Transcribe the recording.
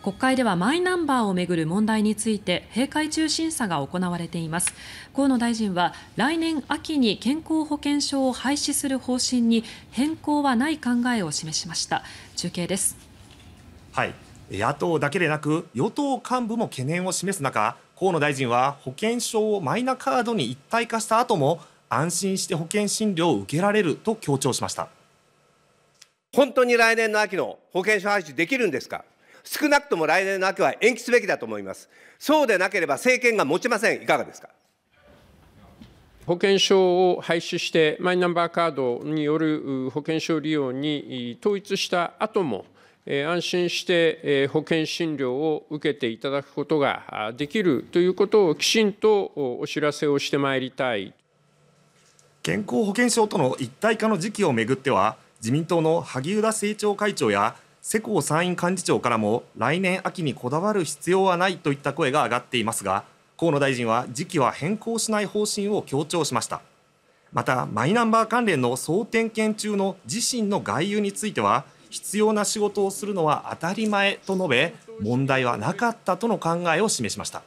国会ではマイナンバーをめぐる問題について閉会中審査が行われています河野大臣は来年秋に健康保険証を廃止する方針に変更はない考えを示しました中継ですはい野党だけでなく与党幹部も懸念を示す中河野大臣は保険証をマイナカードに一体化した後も安心して保険診療を受けられると強調しました本当に来年の秋の保険証廃止できるんですか少なくとも来年の秋は延期すべきだと思います。そうでなければ政権が持ちません。いかがですか。保険証を廃止して、マイナンバーカードによる保険証利用に統一した後も、安心して保険診療を受けていただくことができるということをきちんとお知らせをしてまいりたい健康保険証との一体化の時期をめぐっては自民党の萩生田政調会長や世耕参院幹事長からも来年秋にこだわる必要はないといった声が上がっていますが河野大臣は時期は変更しない方針を強調しましたまたマイナンバー関連の総点検中の自身の外遊については必要な仕事をするのは当たり前と述べ問題はなかったとの考えを示しました。